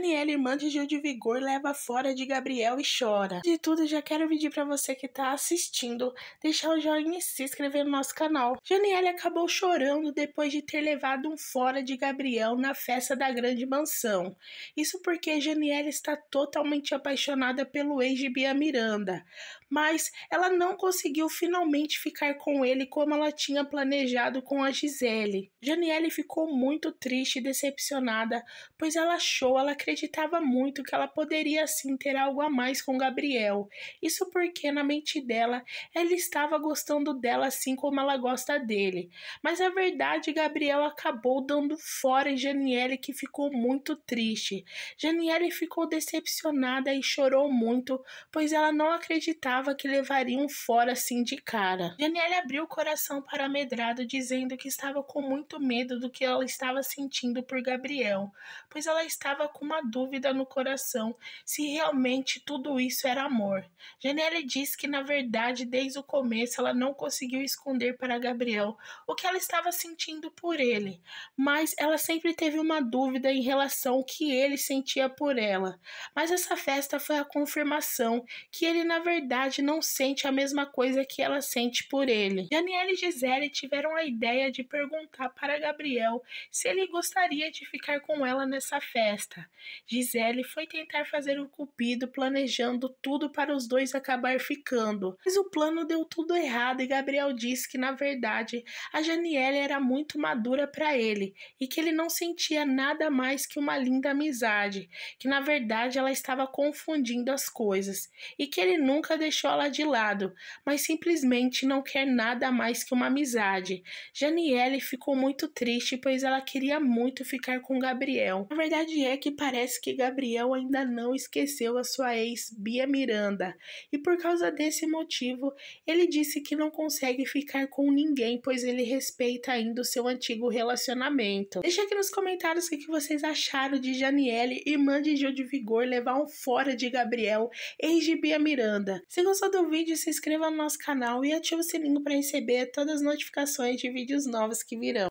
Daniela, irmã de Gil de Vigor, leva fora de Gabriel e chora. De tudo, já quero pedir para você que tá assistindo, deixar o joinha e se inscrever no nosso canal. Janielle acabou chorando depois de ter levado um fora de Gabriel na festa da grande mansão. Isso porque Janielle está totalmente apaixonada pelo ex de Bia Miranda, mas ela não conseguiu finalmente ficar com ele como ela tinha planejado com a Gisele. Janiele ficou muito triste e decepcionada, pois ela achou, ela acreditou acreditava muito que ela poderia sim ter algo a mais com Gabriel. Isso porque, na mente dela, ela estava gostando dela assim como ela gosta dele. Mas a verdade, Gabriel acabou dando fora em Janiele, que ficou muito triste. Janiele ficou decepcionada e chorou muito, pois ela não acreditava que levariam fora assim de cara. Janiele abriu o coração para Medrado, dizendo que estava com muito medo do que ela estava sentindo por Gabriel, pois ela estava com uma uma dúvida no coração se realmente tudo isso era amor. Janelle diz que, na verdade, desde o começo ela não conseguiu esconder para Gabriel o que ela estava sentindo por ele, mas ela sempre teve uma dúvida em relação ao que ele sentia por ela. Mas essa festa foi a confirmação que ele, na verdade, não sente a mesma coisa que ela sente por ele. Janelle e Gisele tiveram a ideia de perguntar para Gabriel se ele gostaria de ficar com ela nessa festa. Gisele foi tentar fazer o cupido, planejando tudo para os dois acabar ficando. Mas o plano deu tudo errado e Gabriel disse que, na verdade, a Janiele era muito madura para ele e que ele não sentia nada mais que uma linda amizade, que na verdade ela estava confundindo as coisas e que ele nunca deixou ela de lado, mas simplesmente não quer nada mais que uma amizade. Janiele ficou muito triste, pois ela queria muito ficar com Gabriel. A verdade é que parece parece que Gabriel ainda não esqueceu a sua ex Bia Miranda, e por causa desse motivo, ele disse que não consegue ficar com ninguém, pois ele respeita ainda o seu antigo relacionamento. Deixa aqui nos comentários o que vocês acharam de Janiele e mande Gil de Vigor levar um fora de Gabriel, ex de Bia Miranda. Se gostou do vídeo, se inscreva no nosso canal e ative o sininho para receber todas as notificações de vídeos novos que virão.